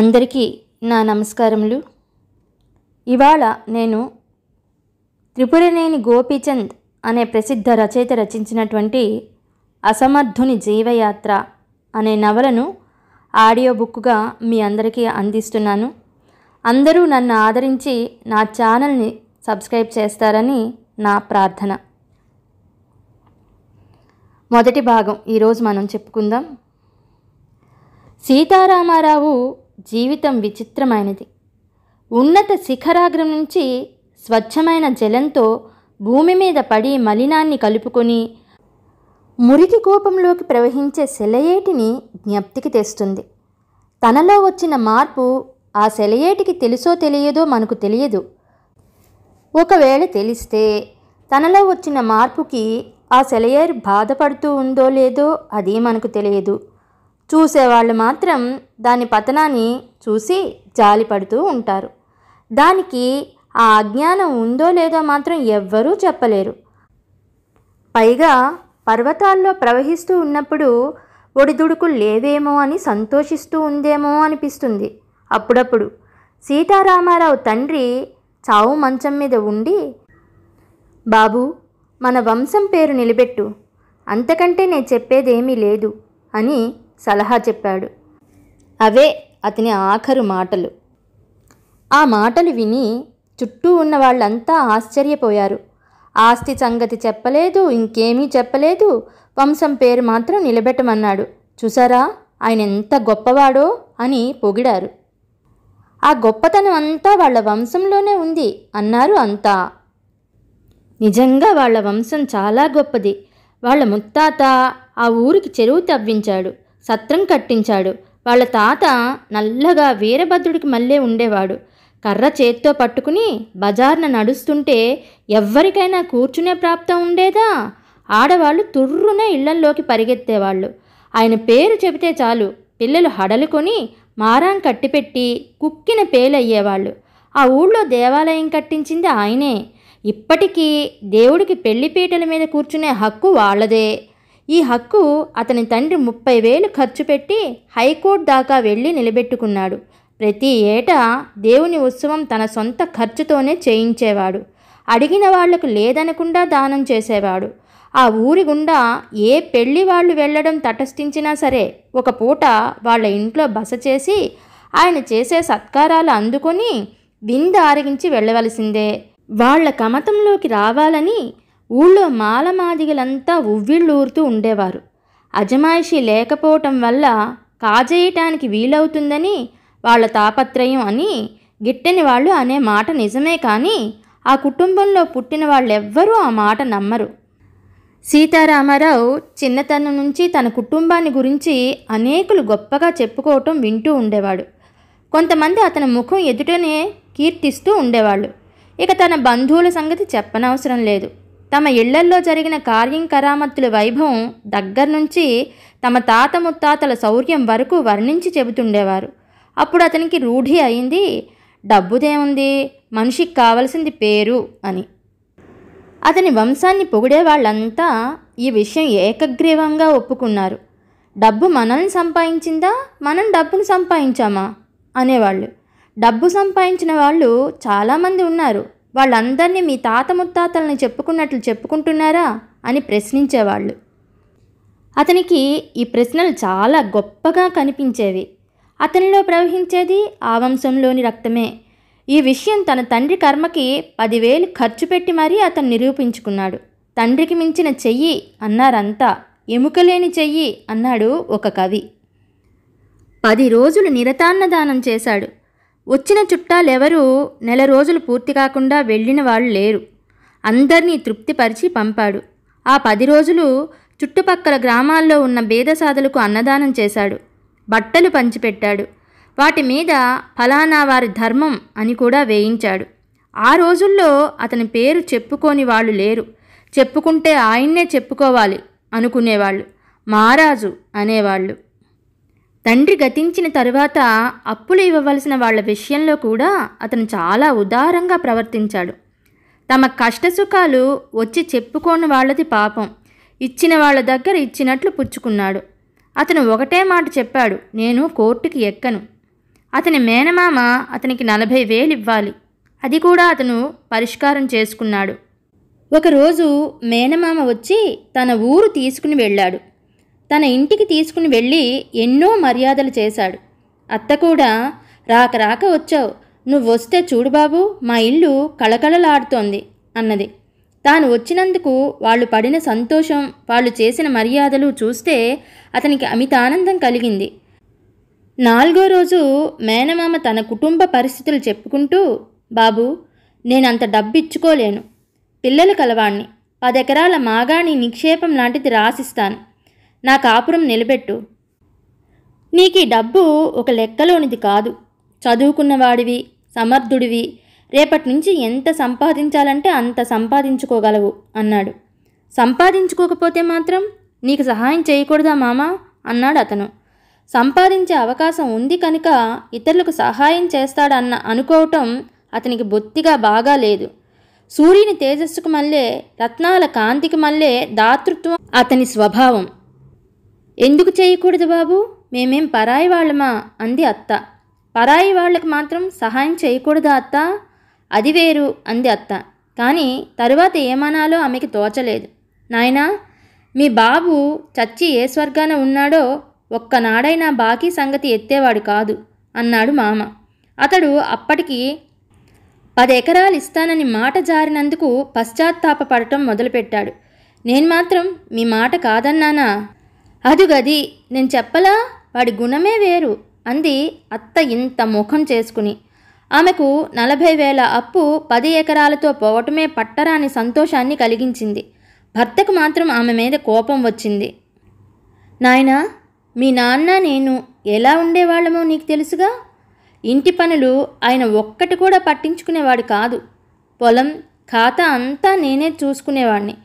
అందరికీ నా నమస్కారములు ఇవాళ నేను త్రిపురనేని గోపీచంద్ అనే ప్రసిద్ధ రచయిత రచించినటువంటి అసమర్థుని జీవయాత్ర అనే నవలను ఆడియో బుక్గా మీ అందరికీ అందిస్తున్నాను అందరూ నన్ను ఆదరించి నా ఛానల్ని సబ్స్క్రైబ్ చేస్తారని నా ప్రార్థన మొదటి భాగం ఈరోజు మనం చెప్పుకుందాం సీతారామారావు జీవితం విచిత్రమైనది ఉన్నత శిఖరాగ్రం నుంచి స్వచ్ఛమైన జలంతో భూమి మీద పడి మలినాన్ని కలుపుకొని మురికి కోపంలోకి ప్రవహించే సెలయేటిని జ్ఞప్తికి తెస్తుంది తనలో వచ్చిన మార్పు ఆ సెలయేటికి తెలుసో తెలియదో మనకు తెలియదు ఒకవేళ తెలిస్తే తనలో వచ్చిన మార్పుకి ఆ సెలయేరు బాధపడుతూ ఉందో లేదో అది మనకు తెలియదు చూసేవాళ్ళు మాత్రం దాని పతనాన్ని చూసి జాలిపడుతూ ఉంటారు దానికి ఆ అజ్ఞానం ఉందో లేదో మాత్రం ఎవ్వరూ చెప్పలేరు పైగా పర్వతాల్లో ప్రవహిస్తూ ఉన్నప్పుడు ఒడిదుడుకులు లేవేమో అని సంతోషిస్తూ ఉందేమో అనిపిస్తుంది అప్పుడప్పుడు సీతారామారావు తండ్రి చావు మంచం మీద ఉండి బాబు మన వంశం పేరు నిలబెట్టు అంతకంటే నేను చెప్పేదేమీ లేదు అని సలహా చెప్పాడు అవే అతని ఆఖరు మాటలు ఆ మాటలు విని చుట్టూ ఉన్న వాళ్ళంతా ఆశ్చర్యపోయారు ఆస్తి సంగతి చెప్పలేదు ఇంకేమీ చెప్పలేదు వంశం పేరు మాత్రం నిలబెట్టమన్నాడు చూసారా ఆయన ఎంత గొప్పవాడో అని పొగిడారు ఆ గొప్పతనం అంతా వాళ్ళ వంశంలోనే ఉంది అన్నారు అంతా నిజంగా వాళ్ళ వంశం చాలా గొప్పది వాళ్ళ ముత్తాత ఆ ఊరికి చెరువు తవ్వించాడు సత్రం కట్టించాడు వాళ్ళ తాత నల్లగా వీరభద్రుడికి మళ్ళీ ఉండేవాడు కర్ర చేత్తో పట్టుకుని బజార్న నడుస్తుంటే ఎవ్వరికైనా కూర్చునే ప్రాప్తం ఉండేదా ఆడవాళ్ళు తుర్రున ఇళ్లల్లోకి పరిగెత్తేవాళ్ళు ఆయన పేరు చెబితే చాలు పిల్లలు హడలుకొని మారాం కట్టిపెట్టి కుక్కిన పేలయ్యేవాళ్ళు ఆ ఊళ్ళో దేవాలయం కట్టించింది ఆయనే ఇప్పటికీ దేవుడికి పెళ్లిపీటల మీద కూర్చునే హక్కు వాళ్ళదే ఈ హక్కు అతని తండ్రి ముప్పై వేలు ఖర్చు పెట్టి హైకోర్టు దాకా వెళ్ళి నిలబెట్టుకున్నాడు ప్రతి ఏటా దేవుని ఉత్సవం తన సొంత ఖర్చుతోనే చేయించేవాడు అడిగిన వాళ్లకు లేదనకుండా దానం చేసేవాడు ఆ ఊరి గుండా ఏ పెళ్లి వాళ్ళు వెళ్ళడం తటస్థించినా సరే ఒక పూట వాళ్ళ ఇంట్లో బస చేసి ఆయన చేసే సత్కారాలు అందుకొని విందు ఆరగించి వెళ్ళవలసిందే వాళ్ళ కమతంలోకి రావాలని ఊళ్ళో మాలమాదిగలంతా ఉవ్విళ్ళూరుతూ ఉండేవారు అజమాయిషి లేకపోవటం వల్ల కాజేయటానికి వీలవుతుందని వాళ్ళ తాపత్రయం అని గిట్టని వాళ్ళు అనే మాట నిజమే కానీ ఆ కుటుంబంలో పుట్టిన వాళ్ళెవ్వరూ ఆ మాట నమ్మరు సీతారామారావు చిన్నతనం నుంచి తన కుటుంబాన్ని గురించి అనేకులు గొప్పగా చెప్పుకోవటం వింటూ ఉండేవాడు కొంతమంది అతని ముఖం ఎదుటనే కీర్తిస్తూ ఉండేవాళ్ళు ఇక తన బంధువుల సంగతి చెప్పనవసరం లేదు తమ ఇళ్లల్లో జరిగిన కార్యం కరామత్తుల వైభవం దగ్గర నుంచి తమ తాత ముత్తాతల శౌర్యం వరకు వర్ణించి చెబుతుండేవారు అప్పుడు అతనికి రూఢి అయింది డబ్బుదేముంది మనిషికి కావలసింది పేరు అని అతని వంశాన్ని పొగిడే వాళ్ళంతా ఈ విషయం ఏకగ్రీవంగా ఒప్పుకున్నారు డబ్బు మనల్ని సంపాదించిందా మనం డబ్బును సంపాదించామా అనేవాళ్ళు డబ్బు సంపాదించిన వాళ్ళు చాలామంది ఉన్నారు వాళ్ళందరినీ మీ తాత ముత్తాతల్ని చెప్పుకున్నట్లు చెప్పుకుంటున్నారా అని ప్రశ్నించేవాళ్ళు అతనికి ఈ ప్రశ్నలు చాలా గొప్పగా కనిపించేవి అతనిలో ప్రవహించేది ఆ వంశంలోని రక్తమే ఈ విషయం తన తండ్రి కర్మకి పదివేలు ఖర్చు పెట్టి మరీ అతను నిరూపించుకున్నాడు తండ్రికి మించిన చెయ్యి అన్నారంతా ఎముకలేని చెయ్యి అన్నాడు ఒక కవి పది రోజులు నిరతాన్నదానం చేశాడు వచ్చిన చుట్టాలెవరూ నెల రోజులు పూర్తి కాకుండా వెళ్ళిన వాళ్ళు లేరు అందరినీ తృప్తిపరిచి పంపాడు ఆ పది రోజులు చుట్టుపక్కల గ్రామాల్లో ఉన్న బేదసాదులకు అన్నదానం చేశాడు బట్టలు పంచిపెట్టాడు వాటి మీద ఫలానా వారి ధర్మం అని కూడా వేయించాడు ఆ రోజుల్లో అతని పేరు చెప్పుకోని వాళ్ళు లేరు చెప్పుకుంటే ఆయన్నే చెప్పుకోవాలి అనుకునేవాళ్ళు మహారాజు అనేవాళ్ళు తండ్రి గతించిన తరువాత అప్పులు ఇవ్వవలసిన వాళ్ల విషయంలో కూడా అతను చాలా ఉదారంగా ప్రవర్తించాడు తమ కష్టసుఖాలు వచ్చి చెప్పుకోని వాళ్ళది పాపం ఇచ్చిన వాళ్ళ దగ్గర ఇచ్చినట్లు పుచ్చుకున్నాడు అతను ఒకటే మాట చెప్పాడు నేను కోర్టుకి ఎక్కను అతని మేనమామ అతనికి నలభై వేలు ఇవ్వాలి అది కూడా అతను పరిష్కారం చేసుకున్నాడు ఒకరోజు మేనమామ వచ్చి తన ఊరు తీసుకుని వెళ్ళాడు తన ఇంటికి తీసుకుని వెళ్ళి ఎన్నో మర్యాదలు చేశాడు అత్త కూడా రాక రాక వచ్చావు నువ్వు వస్తే చూడు బాబు మా ఇల్లు కళకళలాడుతోంది అన్నది తాను వచ్చినందుకు వాళ్ళు పడిన సంతోషం వాళ్ళు చేసిన మర్యాదలు చూస్తే అతనికి అమితానందం కలిగింది నాలుగో రోజు మేనమామ తన కుటుంబ పరిస్థితులు చెప్పుకుంటూ బాబు నేనంత డబ్బిచ్చుకోలేను పిల్లలు కలవాణ్ణి పదెకరాల మాగాణి నిక్షేపం లాంటిది రాసిస్తాను నా కాపురం నిలబెట్టు నీకు ఈ డబ్బు ఒక లెక్కలోనిది కాదు చదువుకున్నవాడివి సమర్థుడివి రేపటి నుంచి ఎంత సంపాదించాలంటే అంత సంపాదించుకోగలవు అన్నాడు సంపాదించుకోకపోతే మాత్రం నీకు సహాయం చేయకూడదా మామా అన్నాడు అతను సంపాదించే అవకాశం ఉంది కనుక ఇతరులకు సహాయం చేస్తాడన్న అనుకోవటం అతనికి బొత్తిగా బాగా లేదు సూర్యుని తేజస్సుకు మళ్ళే రత్నాల కాంతికి మళ్ళే దాతృత్వం అతని స్వభావం ఎందుకు చేయకూడదు బాబు మేమేం పరాయి వాళ్ళమా అంది అత్త పరాయి వాళ్లకు మాత్రం సహాయం చేయకూడదా అత్త అది వేరు అంది అత్త కానీ తరువాత ఏమనాలో ఆమెకి తోచలేదు నాయనా మీ బాబు చచ్చి ఏ స్వర్గాన ఉన్నాడో ఒక్కనాడైనా బాకీ సంగతి ఎత్తేవాడు కాదు అన్నాడు మామ అతడు అప్పటికి పది ఎకరాలు ఇస్తానని మాట జారినందుకు పశ్చాత్తాపడటం మొదలుపెట్టాడు నేను మాత్రం మీ మాట కాదన్నానా అది గది నేను చెప్పలా వాడి గుణమే వేరు అంది అత్త ఇంత ముఖం చేసుకుని ఆమెకు నలభై వేల అప్పు పది ఎకరాలతో పోవటమే పట్టరాని సంతోషాన్ని కలిగించింది భర్తకు మాత్రం ఆమె మీద కోపం వచ్చింది నాయనా మీ నాన్న నేను ఎలా ఉండేవాళ్ళమో నీకు తెలుసుగా ఇంటి పనులు ఆయన ఒక్కటి కూడా పట్టించుకునేవాడు కాదు పొలం ఖాతా అంతా నేనే చూసుకునేవాడిని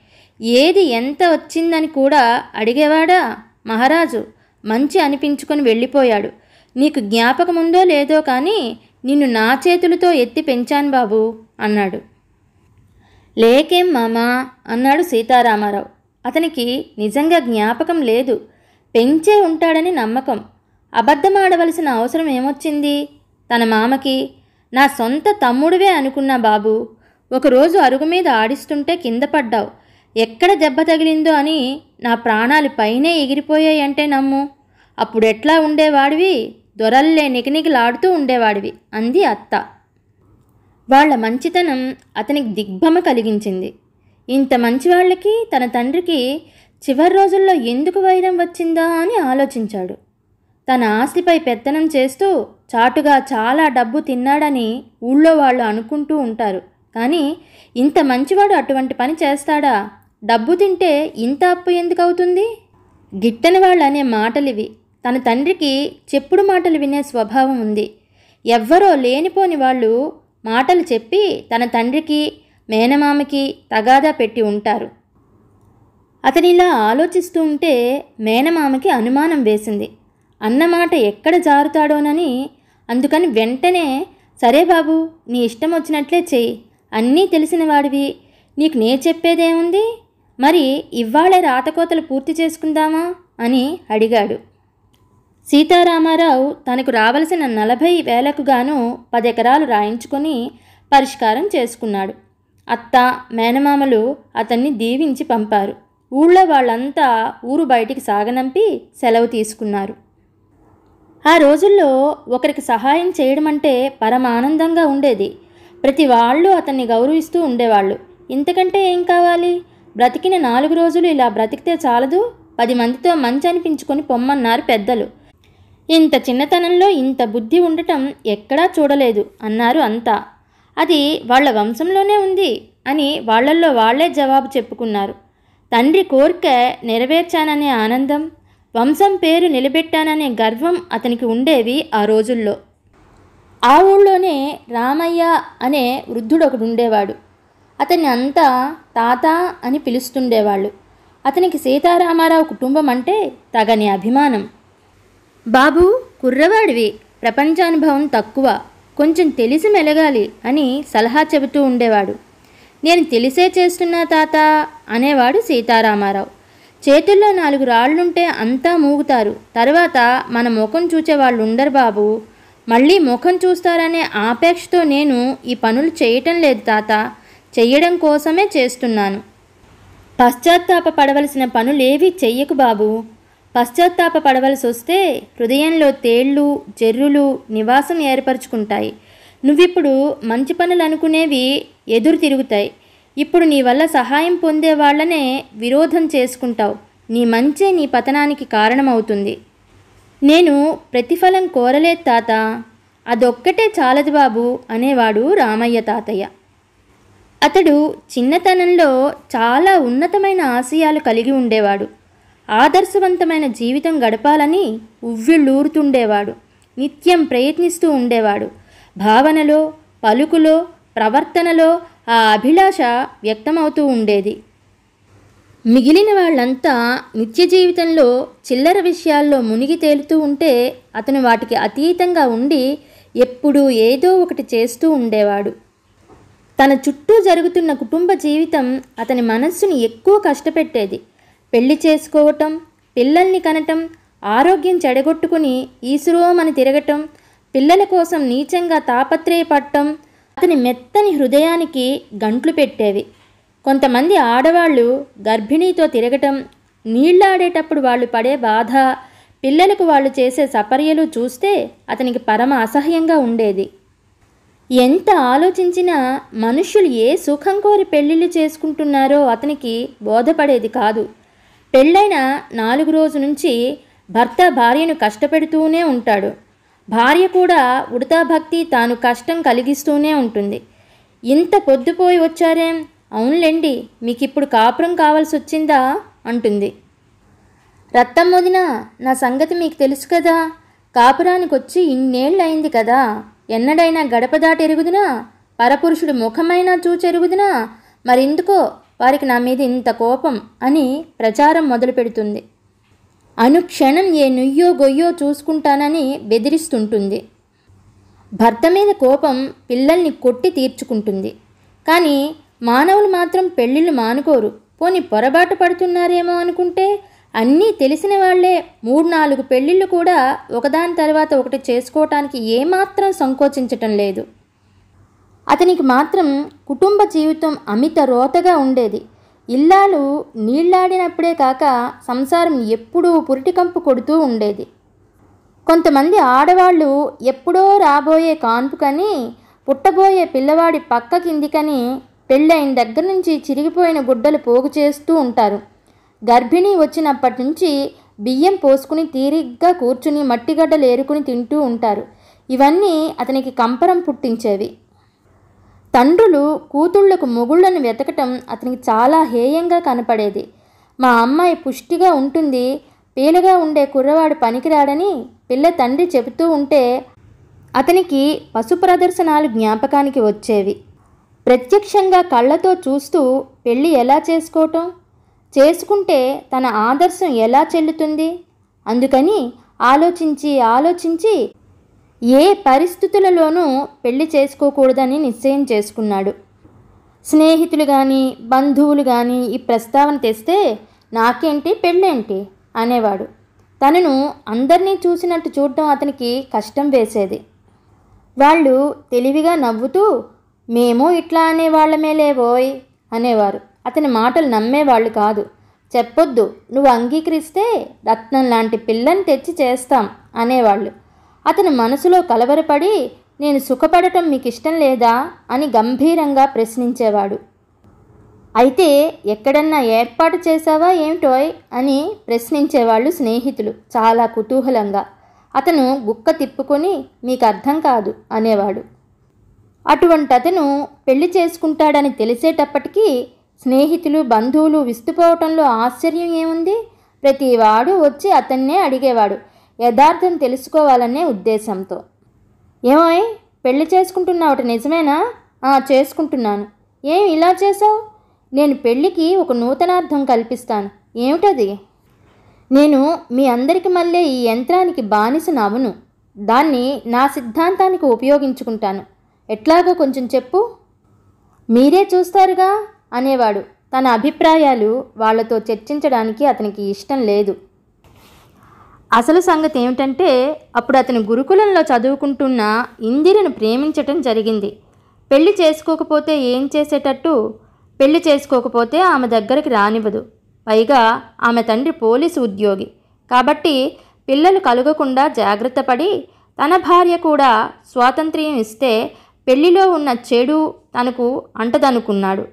ఏది ఎంత వచ్చిందని కూడా అడిగేవాడా మహారాజు మంచి అనిపించుకొని వెళ్ళిపోయాడు నీకు జ్ఞాపకముందో లేదో కానీ నిన్ను నా చేతులతో ఎత్తి పెంచాను బాబు అన్నాడు లేకేం మామా అన్నాడు సీతారామారావు అతనికి నిజంగా జ్ఞాపకం లేదు పెంచే ఉంటాడని నమ్మకం అబద్ధమాడవలసిన అవసరం ఏమొచ్చింది తన మామకి నా సొంత తమ్ముడివే అనుకున్నా బాబు ఒకరోజు అరుగు మీద ఆడిస్తుంటే కింద పడ్డావు ఎక్కడ దెబ్బ తగిలిందో అని నా ప్రాణాలు పైనే ఎగిరిపోయాయంటే నమ్ము అప్పుడు ఎట్లా ఉండేవాడివి దొరల్లే నిగనిగిలాడుతూ ఉండేవాడివి అంది అత్త వాళ్ల మంచితనం అతనికి దిగ్భమ కలిగించింది ఇంత మంచివాళ్ళకి తన తండ్రికి చివరి రోజుల్లో ఎందుకు వైరం వచ్చిందా అని ఆలోచించాడు తన ఆస్తిపై పెత్తనం చేస్తూ చాటుగా చాలా డబ్బు తిన్నాడని ఊళ్ళో వాళ్ళు అనుకుంటూ ఉంటారు కానీ ఇంత మంచివాడు అటువంటి పని చేస్తాడా డబ్బు తింటే ఇంత అప్పు ఎందుకు అవుతుంది గిట్టని వాళ్ళు అనే మాటలివి తన తండ్రికి చెప్పుడు మాటలు వినే స్వభావం ఉంది ఎవ్వరో లేనిపోని వాళ్ళు మాటలు చెప్పి తన తండ్రికి మేనమామకి తగాదా పెట్టి ఉంటారు అతనిలా ఆలోచిస్తూ ఉంటే మేనమామకి అనుమానం వేసింది అన్నమాట ఎక్కడ జారుతాడోనని అందుకని వెంటనే సరే బాబు నీ ఇష్టం వచ్చినట్లే చెయ్యి అన్నీ తెలిసిన వాడివి నీకు నే చెప్పేదేముంది మరి ఇవాళ రాతకోతలు పూర్తి చేసుకుందామా అని అడిగాడు సీతారామారావు తనకు రావలసిన నలభై వేలకు గాను పదెకరాలు రాయించుకొని పరిష్కారం చేసుకున్నాడు అత్త మేనమామలు అతన్ని దీవించి పంపారు ఊళ్ళో వాళ్ళంతా ఊరు బయటికి సాగనంపి సెలవు తీసుకున్నారు ఆ రోజుల్లో ఒకరికి సహాయం చేయడం అంటే పరమానందంగా ఉండేది ప్రతి వాళ్ళు అతన్ని గౌరవిస్తూ ఉండేవాళ్ళు ఇంతకంటే ఏం కావాలి బ్రతికిన నాలుగు రోజులు ఇలా బ్రతికితే చాలదు పది మందితో మంచి అనిపించుకొని పొమ్మన్నారు పెద్దలు ఇంత చిన్నతనంలో ఇంత బుద్ధి ఉండటం ఎక్కడా చూడలేదు అన్నారు అంతా అది వాళ్ళ వంశంలోనే ఉంది అని వాళ్లల్లో వాళ్లే జవాబు చెప్పుకున్నారు తండ్రి కోరిక నెరవేర్చాననే ఆనందం వంశం పేరు నిలబెట్టాననే గర్వం అతనికి ఉండేవి ఆ రోజుల్లో ఆ ఊళ్ళోనే రామయ్య అనే వృద్ధుడు ఉండేవాడు అతన్ని అంతా తాత అని పిలుస్తుండేవాళ్ళు అతనికి సీతారామారావు కుటుంబం అంటే తగని అభిమానం బాబు కుర్రవాడివి ప్రపంచానుభవం తక్కువ కొంచెం తెలిసి మెలగాలి అని సలహా చెబుతూ ఉండేవాడు నేను తెలిసే చేస్తున్నా తాత అనేవాడు సీతారామారావు చేతుల్లో నాలుగు రాళ్ళుంటే అంతా మూగుతారు తర్వాత మన ముఖం వాళ్ళు ఉండరు బాబు మళ్ళీ ముఖం చూస్తారనే ఆపేక్షతో నేను ఈ పనులు చేయటం లేదు తాత చెయ్యడం కోసమే చేస్తున్నాను పశ్చాత్తాప పడవలసిన పనులేవి చెయ్యకు బాబు పశ్చాత్తాప పడవలసి వస్తే హృదయంలో తేళ్ళు జర్రులు నివాసం ఏర్పరచుకుంటాయి నువ్విప్పుడు మంచి పనులు అనుకునేవి ఎదురు తిరుగుతాయి ఇప్పుడు నీ వల్ల సహాయం పొందే వాళ్ళనే విరోధం చేసుకుంటావు నీ మంచే నీ పతనానికి కారణమవుతుంది నేను ప్రతిఫలం కోరలేదు తాత అదొక్కటే చాలదు బాబు అనేవాడు రామయ్య తాతయ్య అతడు చిన్నతనంలో చాలా ఉన్నతమైన ఆశయాలు కలిగి ఉండేవాడు ఆదర్శవంతమైన జీవితం గడపాలని ఉవ్విళ్ళూరుతుండేవాడు నిత్యం ప్రయత్నిస్తూ ఉండేవాడు భావనలో పలుకులో ప్రవర్తనలో ఆ అభిలాష వ్యక్తమవుతూ ఉండేది మిగిలిన వాళ్ళంతా నిత్య జీవితంలో చిల్లర విషయాల్లో మునిగి తేలుతూ ఉంటే అతను వాటికి అతీతంగా ఉండి ఎప్పుడూ ఏదో ఒకటి చేస్తూ ఉండేవాడు తన చుట్టూ జరుగుతున్న కుటుంబ జీవితం అతని మనస్సును ఎక్కువ కష్టపెట్టేది పెళ్లి చేసుకోవటం పిల్లల్ని కనటం ఆరోగ్యం చెడగొట్టుకుని ఈసురోమని తిరగటం పిల్లల కోసం నీచంగా తాపత్రయపడటం అతని మెత్తని హృదయానికి గంట్లు పెట్టేవి కొంతమంది ఆడవాళ్ళు గర్భిణీతో తిరగటం నీళ్లాడేటప్పుడు వాళ్ళు పడే బాధ పిల్లలకు వాళ్ళు చేసే సపర్యలు చూస్తే అతనికి పరమ అసహ్యంగా ఉండేది ఎంత ఆలోచించినా మనుషులు ఏ సుఖం కోరి పెళ్ళిళ్ళు చేసుకుంటున్నారో అతనికి బోధపడేది కాదు పెళ్ళైన నాలుగు రోజు నుంచి భర్త భార్యను కష్టపెడుతూనే ఉంటాడు భార్య కూడా ఉడతా భక్తి తాను కష్టం కలిగిస్తూనే ఉంటుంది ఇంత పొద్దుపోయి వచ్చారేం అవునులేండి మీకు ఇప్పుడు కాపురం కావాల్సి వచ్చిందా అంటుంది వదిన నా సంగతి మీకు తెలుసు కదా కాపురానికి వచ్చి ఇన్నేళ్ళు అయింది కదా ఎన్నడైనా గడప ఎరుగుదినా పరపురుషుడి ముఖమైనా చూచెరుగుదినా మరిందుకో వారికి నా మీద ఇంత కోపం అని ప్రచారం మొదలుపెడుతుంది అనుక్షణం ఏ నుయ్యో గొయ్యో చూసుకుంటానని బెదిరిస్తుంటుంది భర్త మీద కోపం పిల్లల్ని కొట్టి తీర్చుకుంటుంది కానీ మానవులు మాత్రం పెళ్ళిళ్ళు మానుకోరు పోని పొరబాటు పడుతున్నారేమో అనుకుంటే అన్నీ తెలిసిన వాళ్లే మూడు నాలుగు పెళ్ళిళ్ళు కూడా ఒకదాని తర్వాత ఒకటి చేసుకోవటానికి ఏమాత్రం సంకోచించటం లేదు అతనికి మాత్రం కుటుంబ జీవితం అమిత రోతగా ఉండేది ఇల్లాలు నీళ్లాడినప్పుడే కాక సంసారం ఎప్పుడూ పురిటికంపు కొడుతూ ఉండేది కొంతమంది ఆడవాళ్ళు ఎప్పుడో రాబోయే కాన్పు కని పుట్టబోయే పిల్లవాడి పక్క కిందికని పెళ్ళైన దగ్గర నుంచి చిరిగిపోయిన గుడ్డలు పోగు చేస్తూ ఉంటారు గర్భిణీ వచ్చినప్పటి నుంచి బియ్యం పోసుకుని తీరిగ్గా కూర్చుని మట్టిగడ్డలు ఏరుకుని తింటూ ఉంటారు ఇవన్నీ అతనికి కంపరం పుట్టించేవి తండ్రులు కూతుళ్లకు మొగుళ్లను వెతకటం అతనికి చాలా హేయంగా కనపడేది మా అమ్మాయి పుష్టిగా ఉంటుంది పీలగా ఉండే కుర్రవాడు పనికిరాడని పిల్ల తండ్రి చెబుతూ ఉంటే అతనికి పశు ప్రదర్శనాలు జ్ఞాపకానికి వచ్చేవి ప్రత్యక్షంగా కళ్ళతో చూస్తూ పెళ్ళి ఎలా చేసుకోవటం చేసుకుంటే తన ఆదర్శం ఎలా చెల్లుతుంది అందుకని ఆలోచించి ఆలోచించి ఏ పరిస్థితులలోనూ పెళ్లి చేసుకోకూడదని నిశ్చయం చేసుకున్నాడు స్నేహితులు కానీ బంధువులు కానీ ఈ ప్రస్తావన తెస్తే నాకేంటి పెళ్ళేంటి అనేవాడు తనను అందరినీ చూసినట్టు చూడటం అతనికి కష్టం వేసేది వాళ్ళు తెలివిగా నవ్వుతూ మేము ఇట్లా అనేవాళ్ళమే లేవోయ్ అనేవారు అతని మాటలు నమ్మేవాళ్ళు కాదు చెప్పొద్దు నువ్వు అంగీకరిస్తే రత్నం లాంటి పిల్లని తెచ్చి చేస్తాం అనేవాళ్ళు అతని మనసులో కలవరపడి నేను సుఖపడటం మీకు ఇష్టం లేదా అని గంభీరంగా ప్రశ్నించేవాడు అయితే ఎక్కడన్నా ఏర్పాటు చేశావా ఏమిటోయ్ అని ప్రశ్నించేవాళ్ళు స్నేహితులు చాలా కుతూహలంగా అతను గుక్క తిప్పుకొని మీకు అర్థం కాదు అనేవాడు అటువంటి అతను పెళ్లి చేసుకుంటాడని తెలిసేటప్పటికీ స్నేహితులు బంధువులు విస్తుపోవటంలో ఆశ్చర్యం ఏముంది ప్రతివాడు వచ్చి అతన్నే అడిగేవాడు యథార్థం తెలుసుకోవాలనే ఉద్దేశంతో ఏమోయ్ పెళ్లి చేసుకుంటున్నావట నిజమేనా ఆ చేసుకుంటున్నాను ఏం ఇలా చేశావు నేను పెళ్ళికి ఒక నూతనార్థం కల్పిస్తాను ఏమిటది నేను మీ అందరికి మళ్ళీ ఈ యంత్రానికి బానిసనవును దాన్ని నా సిద్ధాంతానికి ఉపయోగించుకుంటాను ఎట్లాగో కొంచెం చెప్పు మీరే చూస్తారుగా అనేవాడు తన అభిప్రాయాలు వాళ్లతో చర్చించడానికి అతనికి ఇష్టం లేదు అసలు సంగతి ఏమిటంటే అప్పుడు అతను గురుకులంలో చదువుకుంటున్న ఇందిరను ప్రేమించటం జరిగింది పెళ్లి చేసుకోకపోతే ఏం చేసేటట్టు పెళ్లి చేసుకోకపోతే ఆమె దగ్గరికి రానివ్వదు పైగా ఆమె తండ్రి పోలీసు ఉద్యోగి కాబట్టి పిల్లలు కలగకుండా జాగ్రత్త పడి తన భార్య కూడా స్వాతంత్ర్యం ఇస్తే పెళ్లిలో ఉన్న చెడు తనకు అంటదనుకున్నాడు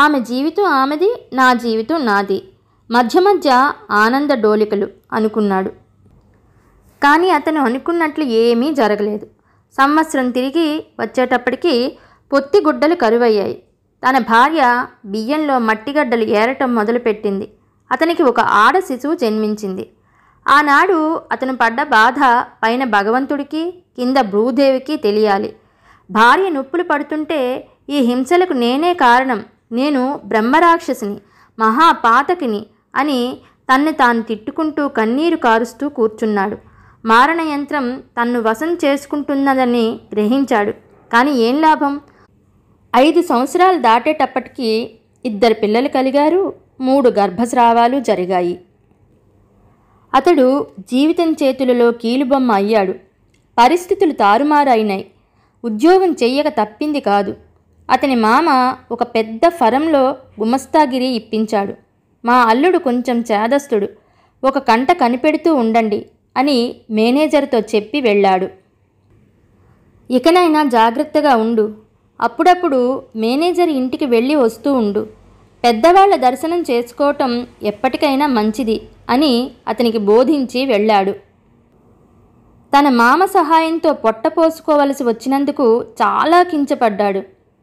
ఆమె జీవితం ఆమెది నా జీవితం నాది మధ్య మధ్య ఆనంద డోలికలు అనుకున్నాడు కానీ అతను అనుకున్నట్లు ఏమీ జరగలేదు సంవత్సరం తిరిగి వచ్చేటప్పటికి పొత్తి గుడ్డలు కరువయ్యాయి తన భార్య బియ్యంలో మట్టిగడ్డలు ఏరటం మొదలుపెట్టింది అతనికి ఒక ఆడ శిశువు జన్మించింది ఆనాడు అతను పడ్డ బాధ పైన భగవంతుడికి కింద భూదేవికి తెలియాలి భార్య నొప్పులు పడుతుంటే ఈ హింసలకు నేనే కారణం నేను బ్రహ్మరాక్షసిని మహాపాతకిని అని తన్ను తాను తిట్టుకుంటూ కన్నీరు కారుస్తూ కూర్చున్నాడు మారణ యంత్రం తన్ను వశం చేసుకుంటున్నదని గ్రహించాడు కానీ ఏం లాభం ఐదు సంవత్సరాలు దాటేటప్పటికీ ఇద్దరు పిల్లలు కలిగారు మూడు గర్భస్రావాలు జరిగాయి అతడు జీవితం చేతులలో కీలుబొమ్మ అయ్యాడు పరిస్థితులు తారుమారైనాయి ఉద్యోగం చెయ్యక తప్పింది కాదు అతని మామ ఒక పెద్ద ఫరంలో గుమస్తాగిరి ఇప్పించాడు మా అల్లుడు కొంచెం చేదస్తుడు ఒక కంట కనిపెడుతూ ఉండండి అని మేనేజర్తో చెప్పి వెళ్ళాడు ఇకనైనా జాగ్రత్తగా ఉండు అప్పుడప్పుడు మేనేజర్ ఇంటికి వెళ్ళి వస్తూ ఉండు పెద్దవాళ్ల దర్శనం చేసుకోవటం ఎప్పటికైనా మంచిది అని అతనికి బోధించి వెళ్ళాడు తన మామ సహాయంతో పొట్ట పోసుకోవలసి వచ్చినందుకు చాలా కించపడ్డాడు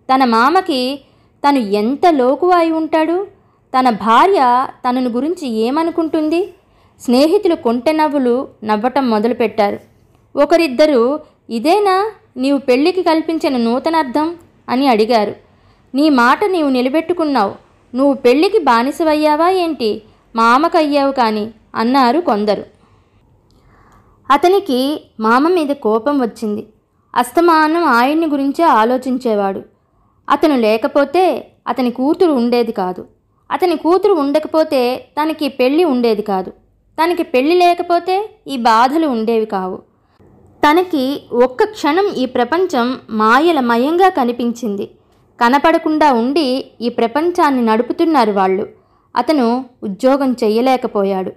తన మామకి తను ఎంత లోకువ అయి ఉంటాడు తన భార్య తనను గురించి ఏమనుకుంటుంది స్నేహితులు కొంటె నవ్వులు నవ్వటం మొదలుపెట్టారు ఒకరిద్దరు ఇదేనా నీవు పెళ్లికి కల్పించిన నూతనార్థం అని అడిగారు నీ మాట నీవు నిలబెట్టుకున్నావు నువ్వు పెళ్లికి బానిసవయ్యావా ఏంటి మామకయ్యావు కాని అన్నారు కొందరు అతనికి మామ మీద కోపం వచ్చింది అస్తమానం ఆయన్ని గురించే ఆలోచించేవాడు అతను లేకపోతే అతని కూతురు ఉండేది కాదు అతని కూతురు ఉండకపోతే తనకి పెళ్ళి ఉండేది కాదు తనకి పెళ్ళి లేకపోతే ఈ బాధలు ఉండేవి కావు తనకి ఒక్క క్షణం ఈ ప్రపంచం మాయలమయంగా కనిపించింది కనపడకుండా ఉండి ఈ ప్రపంచాన్ని నడుపుతున్నారు వాళ్ళు అతను ఉద్యోగం చేయలేకపోయాడు